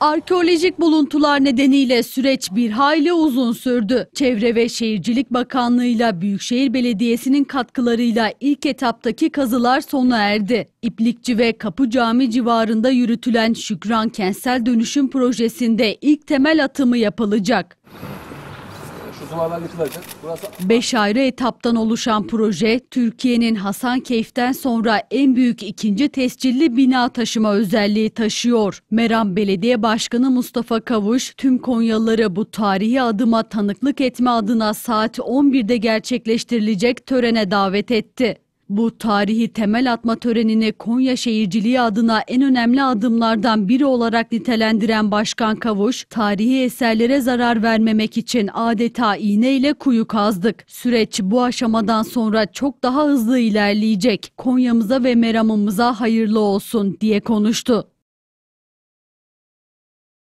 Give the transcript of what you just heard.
Arkeolojik buluntular nedeniyle süreç bir hayli uzun sürdü. Çevre ve Şehircilik Bakanlığı'yla Büyükşehir Belediyesi'nin katkılarıyla ilk etaptaki kazılar sona erdi. İplikçi ve Kapı Cami civarında yürütülen Şükran Kentsel Dönüşüm Projesi'nde ilk temel atımı yapılacak. Beş ayrı etaptan oluşan proje Türkiye'nin Hasankeyf'ten sonra en büyük ikinci tescilli bina taşıma özelliği taşıyor. Meram Belediye Başkanı Mustafa Kavuş tüm Konyalıları bu tarihi adıma tanıklık etme adına saat 11'de gerçekleştirilecek törene davet etti. Bu tarihi temel atma törenini Konya şehirciliği adına en önemli adımlardan biri olarak nitelendiren Başkan Kavuş, tarihi eserlere zarar vermemek için adeta iğneyle kuyu kazdık. Süreç bu aşamadan sonra çok daha hızlı ilerleyecek. Konya'mıza ve meramımıza hayırlı olsun diye konuştu.